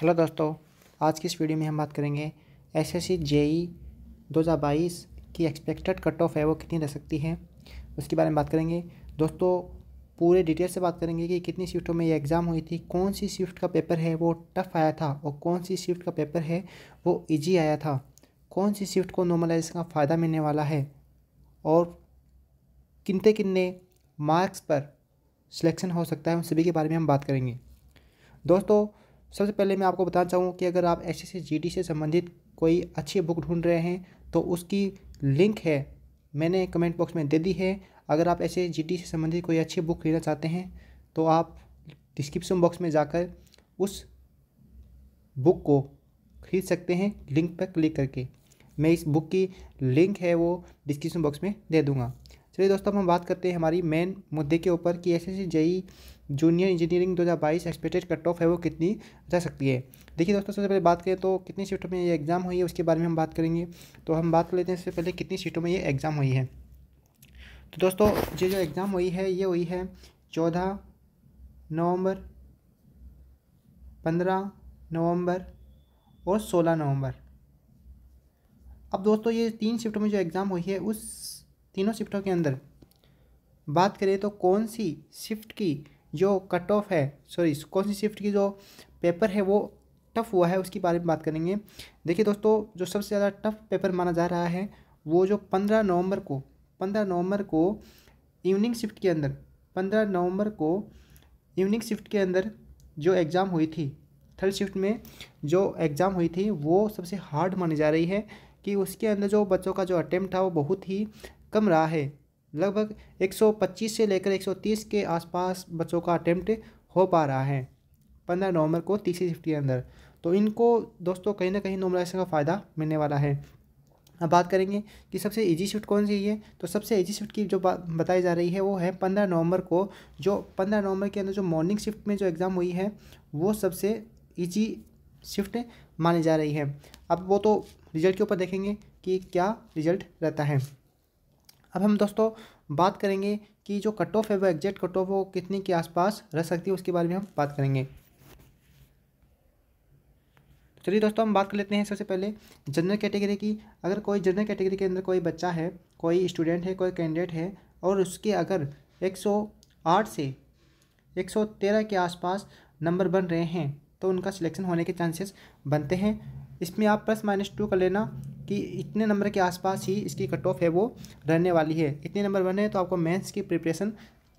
hello दोस्तों आज की इस वीडियो में हम बात करेंगे एस एस सी जेई दो हज़ार बाईस की एक्सपेक्टेड कट ऑफ है वो कितनी रह सकती है उसके बारे में बात करेंगे दोस्तों पूरे डिटेल से बात करेंगे कि कितनी शिफ्टों में ये एग्ज़ाम हुई थी कौन सी शिफ्ट का पेपर है वो टफ आया था और कौन सी शिफ्ट का पेपर है वो ईजी आया था कौन सी शिफ्ट को नॉर्मलाइज का फ़ायदा मिलने वाला है और किन्ते किन्ने मार्क्स पर सिलेक्शन हो सकता है उन सभी के बारे में हम बात करेंगे दोस्तों सबसे पहले मैं आपको बताना चाहूँ कि अगर आप एस एस जी से संबंधित कोई अच्छी बुक ढूंढ रहे हैं तो उसकी लिंक है मैंने कमेंट बॉक्स में दे दी है अगर आप ऐसे जी से संबंधित कोई अच्छी बुक लेना चाहते हैं तो आप डिस्क्रिप्शन बॉक्स में जाकर उस बुक को खरीद सकते हैं लिंक पर क्लिक करके मैं इस बुक की लिंक है वो डिस्क्रिप्शन बॉक्स में दे दूँगा चलिए दोस्तों हम बात करते हैं हमारी मेन मुद्दे के ऊपर कि ऐसे JE junior engineering 2022 expected cut off है वो कितनी रह सकती है देखिए दोस्तों सबसे पहले बात करें तो कितनी सीटों में ये एग्ज़ाम हुई है उसके बारे में हम बात करेंगे तो हम बात कर लेते हैं इससे पहले कितनी सीटों में ये एग्ज़ाम हुई है तो दोस्तों ये जो एग्ज़ाम हुई है ये हुई है चौदह नवम्बर पंद्रह नवम्बर और सोलह नवंबर अब दोस्तों ये तीन शिफ्टों में जो एग्ज़ाम हुई है उस तीनों शिफ्टों के अंदर बात करें तो कौन सी शिफ्ट की जो कट ऑफ है सॉरी कौन सी शिफ्ट की जो पेपर है वो टफ़ हुआ है उसके बारे में बात करेंगे देखिए दोस्तों जो सबसे ज़्यादा टफ़ पेपर माना जा रहा है वो जो पंद्रह नवंबर को पंद्रह नवंबर को इवनिंग शिफ्ट के अंदर पंद्रह नवंबर को इवनिंग शिफ्ट के अंदर जो एग्ज़ाम हुई थी थर्ड शिफ्ट में जो एग्ज़ाम हुई थी वो सबसे हार्ड मानी जा रही है कि उसके अंदर जो बच्चों का जो अटैम्प्ट था वो बहुत ही कम रहा है लगभग 125 से लेकर 130 के आसपास बच्चों का अटैम्प्ट हो पा रहा है पंद्रह नवंबर को तीसरी शिफ्ट के अंदर तो इनको दोस्तों कहीं ना कहीं नॉर्मलाइजेशन का फ़ायदा मिलने वाला है अब बात करेंगे कि सबसे ईजी शिफ्ट कौन सी है तो सबसे ईजी शिफ्ट की जो बात बताई जा रही है वो है पंद्रह नवंबर को जो पंद्रह नवंबर के अंदर जो मॉर्निंग शिफ्ट में जो एग्ज़ाम हुई है वो सबसे ईजी शिफ्ट मानी जा रही है अब वो तो रिजल्ट के ऊपर देखेंगे कि क्या रिजल्ट रहता है अब हम दोस्तों बात करेंगे कि जो कट ऑफ है वो एग्जैक्ट कट ऑफ वो कितने के आसपास रह सकती है उसके बारे में हम बात करेंगे चलिए दोस्तों हम बात कर लेते हैं सबसे पहले जनरल कैटेगरी की अगर कोई जनरल कैटेगरी के अंदर कोई बच्चा है कोई स्टूडेंट है कोई कैंडिडेट है और उसके अगर 108 से 113 के आसपास नंबर बन रहे हैं तो उनका सिलेक्शन होने के चांसेस बनते हैं इसमें आप प्लस माइनस टू कर लेना कि इतने नंबर के आसपास ही इसकी कट ऑफ है वो रहने वाली है इतने नंबर बने तो आपको मेंस की प्रिपरेशन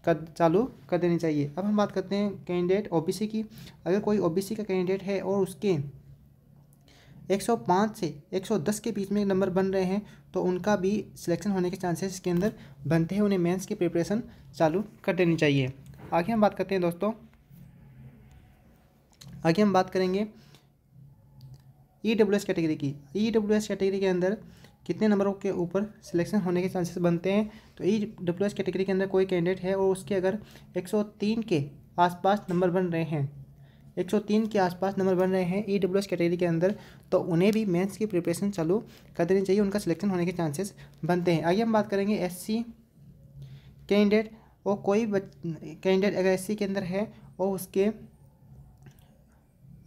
कर चालू कर देनी चाहिए अब हम बात करते हैं कैंडिडेट ओबीसी की अगर कोई ओबीसी का कैंडिडेट है और उसके 105 से 110 के बीच में नंबर बन रहे हैं तो उनका भी सिलेक्शन होने के चांसेस इसके अंदर बनते हैं उन्हें मेंस की प्रिपरेशन चालू कर देनी चाहिए आगे हम बात करते हैं दोस्तों आगे हम बात करेंगे ई डब्ल्यू एस कैटेगरी की ई डब्ल्यू एस कैटेगरी के अंदर कितने नंबरों के ऊपर सिलेक्शन होने के चांसेस बनते हैं तो ई डब्ल्यू एस कैटेगरी के अंदर कोई कैंडिडेट है और उसके अगर 103 के आसपास नंबर बन रहे हैं 103 के आसपास नंबर बन रहे हैं ई डब्ल्यू एस कैटेगरी के अंदर तो उन्हें भी मेंस की प्रिपरेशन चालू कर देनी चाहिए उनका सिलेक्शन होने के चांसेस बनते हैं आइए हम बात करेंगे एस सी कैंडिडेट और कोई कैंडिडेट अगर एस के अंदर है और उसके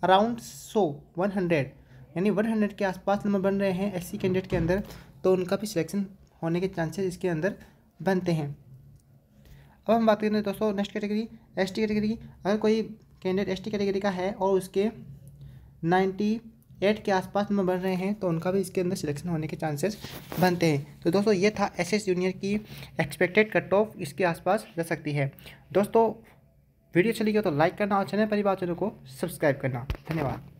अराउंड सौ वन हंड्रेड यानी वन हंड्रेड के आसपास नंबर बन रहे हैं एस सी कैंडिडेट के अंदर तो उनका भी सिलेक्शन होने के चांसेस इसके अंदर बनते हैं अब हम बात करें दोस्तों next category S T category अगर कोई कैंडिडेट एस टी कैटेगरी का है और उसके नाइन्टी एट के आसपास नंबर बन रहे हैं तो उनका भी इसके अंदर सिलेक्शन होने के चांसेस बनते हैं तो दोस्तों ये था एस एस जूनियर की एक्सपेक्टेड कट ऑफ इसके आसपास रह सकती है दोस्तों वीडियो चली गई तो लाइक करना और चैनल परिवार चैनल को सब्सक्राइब करना धन्यवाद